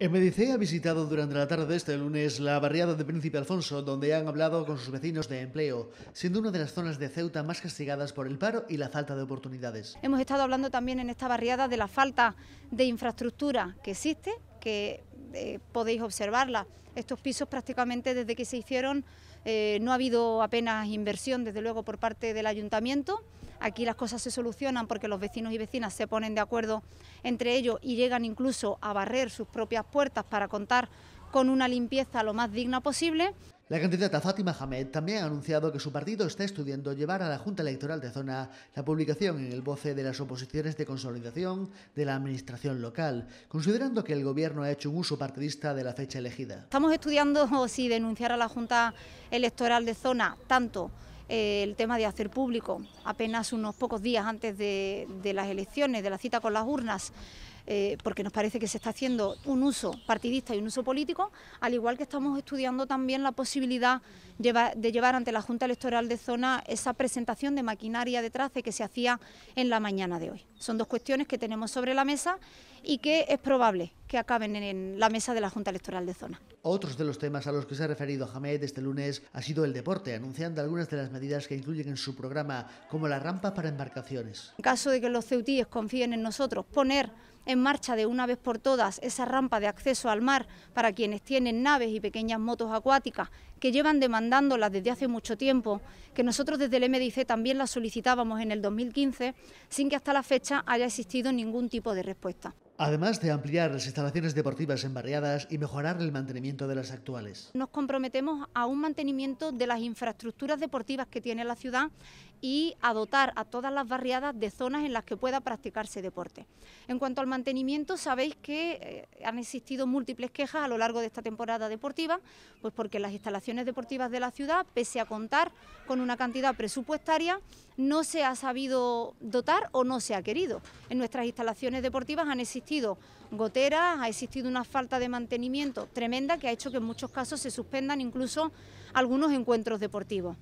MDC ha visitado durante la tarde de este lunes la barriada de Príncipe Alfonso, donde han hablado con sus vecinos de empleo, siendo una de las zonas de Ceuta más castigadas por el paro y la falta de oportunidades. Hemos estado hablando también en esta barriada de la falta de infraestructura que existe, que eh, podéis observarla. Estos pisos prácticamente desde que se hicieron eh, no ha habido apenas inversión, desde luego, por parte del ayuntamiento. Aquí las cosas se solucionan porque los vecinos y vecinas se ponen de acuerdo entre ellos y llegan incluso a barrer sus propias puertas para contar con una limpieza lo más digna posible. La candidata Fátima Hamed también ha anunciado que su partido está estudiando llevar a la Junta Electoral de Zona la publicación en el BOCE de las oposiciones de consolidación de la Administración local, considerando que el Gobierno ha hecho un uso partidista de la fecha elegida. Estamos estudiando si denunciar a la Junta Electoral de Zona tanto eh, el tema de hacer público apenas unos pocos días antes de, de las elecciones, de la cita con las urnas, eh, porque nos parece que se está haciendo un uso partidista y un uso político, al igual que estamos estudiando también la posibilidad de llevar ante la Junta Electoral de Zona esa presentación de maquinaria de trace que se hacía en la mañana de hoy. Son dos cuestiones que tenemos sobre la mesa y que es probable que acaben en la mesa de la Junta Electoral de Zona. Otros de los temas a los que se ha referido Hamed este lunes ha sido el deporte, anunciando algunas de las medidas que incluyen en su programa, como la rampa para embarcaciones. En caso de que los ceutíes confíen en nosotros, poner en marcha de una vez por todas esa rampa de acceso al mar para quienes tienen naves y pequeñas motos acuáticas que llevan demandándolas desde hace mucho tiempo, que nosotros desde el MDIC también las solicitábamos en el 2015, sin que hasta la fecha haya existido ningún tipo de respuesta. Además de ampliar las instalaciones deportivas en barriadas y mejorar el mantenimiento de las actuales. Nos comprometemos a un mantenimiento de las infraestructuras deportivas que tiene la ciudad y a dotar a todas las barriadas de zonas en las que pueda practicarse deporte. En cuanto al mantenimiento, sabéis que eh, han existido múltiples quejas a lo largo de esta temporada deportiva, pues porque las instalaciones deportivas de la ciudad, pese a contar con una cantidad presupuestaria, no se ha sabido dotar o no se ha querido. En nuestras instalaciones deportivas han existido goteras, ha existido una falta de mantenimiento tremenda que ha hecho que en muchos casos se suspendan incluso algunos encuentros deportivos.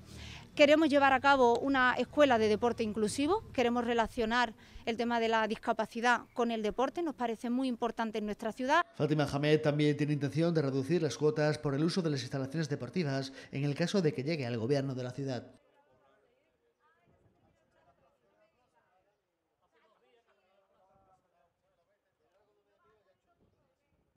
Queremos llevar a cabo una escuela de deporte inclusivo, queremos relacionar el tema de la discapacidad con el deporte, nos parece muy importante en nuestra ciudad. Fátima Hamed también tiene intención de reducir las cuotas por el uso de las instalaciones deportivas en el caso de que llegue al gobierno de la ciudad.